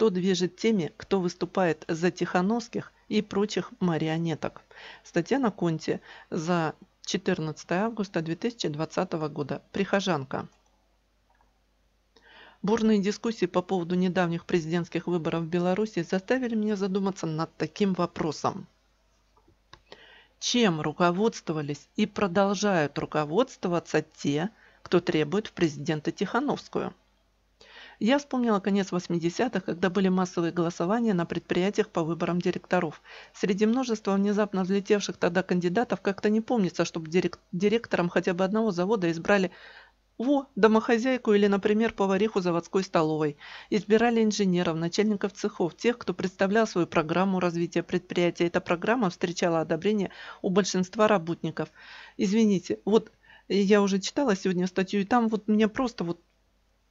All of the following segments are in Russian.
Что движет теми, кто выступает за Тихановских и прочих марионеток? Статья на Конте за 14 августа 2020 года. Прихожанка. Бурные дискуссии по поводу недавних президентских выборов в Беларуси заставили меня задуматься над таким вопросом. Чем руководствовались и продолжают руководствоваться те, кто требует в президента Тихановскую – я вспомнила конец 80-х, когда были массовые голосования на предприятиях по выборам директоров. Среди множества внезапно взлетевших тогда кандидатов как-то не помнится, чтобы дирек директором хотя бы одного завода избрали во, домохозяйку или, например, повариху заводской столовой. Избирали инженеров, начальников цехов, тех, кто представлял свою программу развития предприятия. Эта программа встречала одобрение у большинства работников. Извините, вот я уже читала сегодня статью, и там вот мне просто вот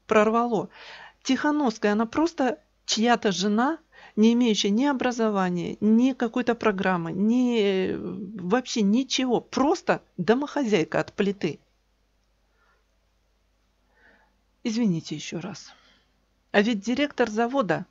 прорвало. Тихановская, она просто чья-то жена, не имеющая ни образования, ни какой-то программы, ни э, вообще ничего. Просто домохозяйка от плиты. Извините еще раз. А ведь директор завода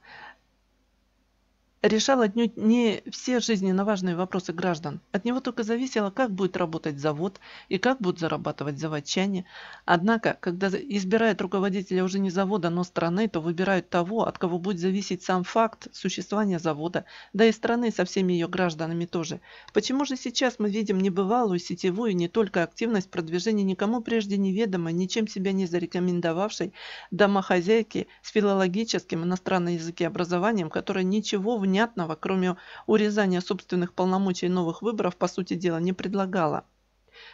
решал отнюдь не все жизненно важные вопросы граждан. От него только зависело, как будет работать завод и как будут зарабатывать заводчане. Однако, когда избирают руководителя уже не завода, но страны, то выбирают того, от кого будет зависеть сам факт существования завода, да и страны со всеми ее гражданами тоже. Почему же сейчас мы видим небывалую сетевую не только активность продвижения никому прежде неведомой, ничем себя не зарекомендовавшей домохозяйки с филологическим иностранном языке образованием, которая ничего в внятного, кроме урезания собственных полномочий новых выборов, по сути дела, не предлагала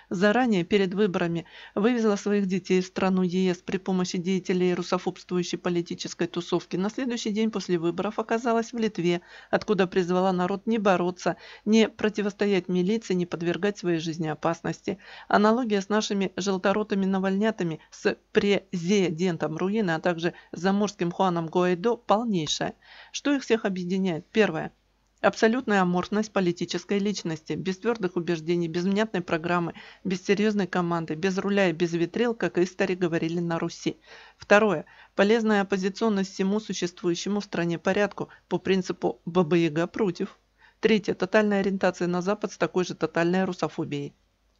заранее, перед выборами, вывезла своих детей в страну ЕС при помощи деятелей русофобствующей политической тусовки. На следующий день после выборов оказалась в Литве, откуда призвала народ не бороться, не противостоять милиции, не подвергать своей жизни опасности. Аналогия с нашими желторотыми навальнятами, с президентом Руина, а также заморским Хуаном Гуайдо полнейшая. Что их всех объединяет? Первое – Абсолютная аморфность политической личности, без твердых убеждений, без внятной программы, без серьезной команды, без руля и без ветрил, как истори говорили на Руси. Второе. Полезная оппозиционность всему существующему в стране порядку по принципу «баба-яга против». Третье. Тотальная ориентация на Запад с такой же тотальной русофобией.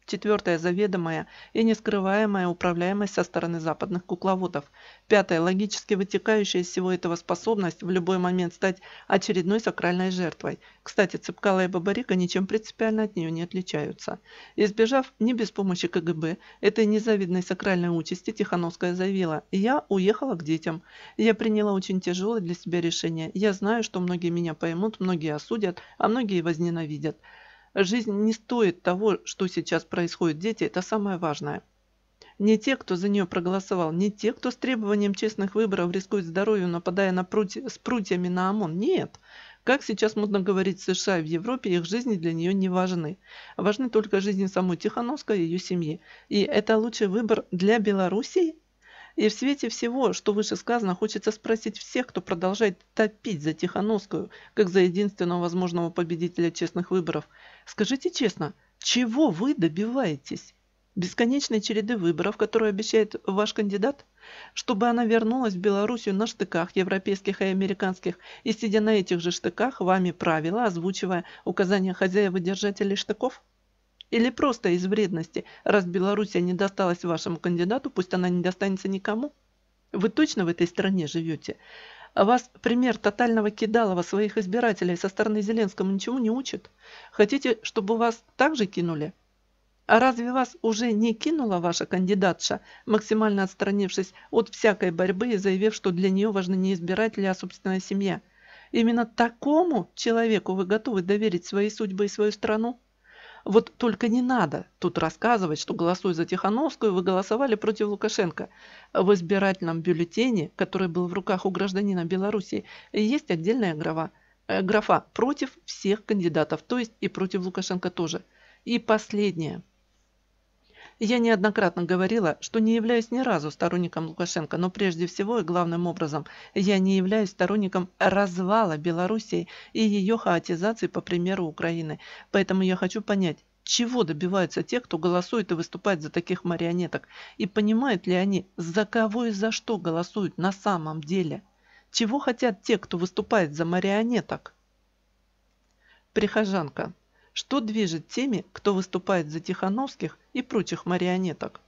Четвертое – заведомая и нескрываемая управляемость со стороны западных кукловодов. Пятое – логически вытекающая из всего этого способность в любой момент стать очередной сакральной жертвой. Кстати, Цыпкала и Бабарика ничем принципиально от нее не отличаются. Избежав не без помощи КГБ этой незавидной сакральной участи, Тихановская заявила «Я уехала к детям. Я приняла очень тяжелое для себя решение. Я знаю, что многие меня поймут, многие осудят, а многие возненавидят». Жизнь не стоит того, что сейчас происходит. Дети – это самое важное. Не те, кто за нее проголосовал, не те, кто с требованием честных выборов рискует здоровью, нападая на прути, с прутьями на ОМОН. Нет. Как сейчас можно говорить в США и в Европе, их жизни для нее не важны. Важны только жизни самой Тихановской и ее семьи. И это лучший выбор для Белоруссии и в свете всего, что выше сказано, хочется спросить всех, кто продолжает топить за Тихановскую, как за единственного возможного победителя честных выборов. Скажите честно, чего вы добиваетесь? Бесконечной череды выборов, которые обещает ваш кандидат? Чтобы она вернулась в Белоруссию на штыках европейских и американских, и сидя на этих же штыках, вами правила, озвучивая указания хозяев держателей штыков? Или просто из вредности, раз Белоруссия не досталась вашему кандидату, пусть она не достанется никому? Вы точно в этой стране живете? Вас пример тотального кидалова своих избирателей со стороны Зеленского ничему не учит? Хотите, чтобы вас также кинули? А разве вас уже не кинула ваша кандидатша, максимально отстранившись от всякой борьбы и заявив, что для нее важны не избиратели, а собственная семья? Именно такому человеку вы готовы доверить свои судьбы и свою страну? Вот только не надо тут рассказывать, что голосуй за Тихановскую, вы голосовали против Лукашенко. В избирательном бюллетене, который был в руках у гражданина Белоруссии, есть отдельная графа, э, графа «против всех кандидатов», то есть и против Лукашенко тоже. И последнее – я неоднократно говорила, что не являюсь ни разу сторонником Лукашенко, но прежде всего и главным образом я не являюсь сторонником развала Белоруссии и ее хаотизации по примеру Украины. Поэтому я хочу понять, чего добиваются те, кто голосует и выступает за таких марионеток, и понимают ли они, за кого и за что голосуют на самом деле. Чего хотят те, кто выступает за марионеток? Прихожанка. Что движет теми, кто выступает за Тихановских и прочих марионеток?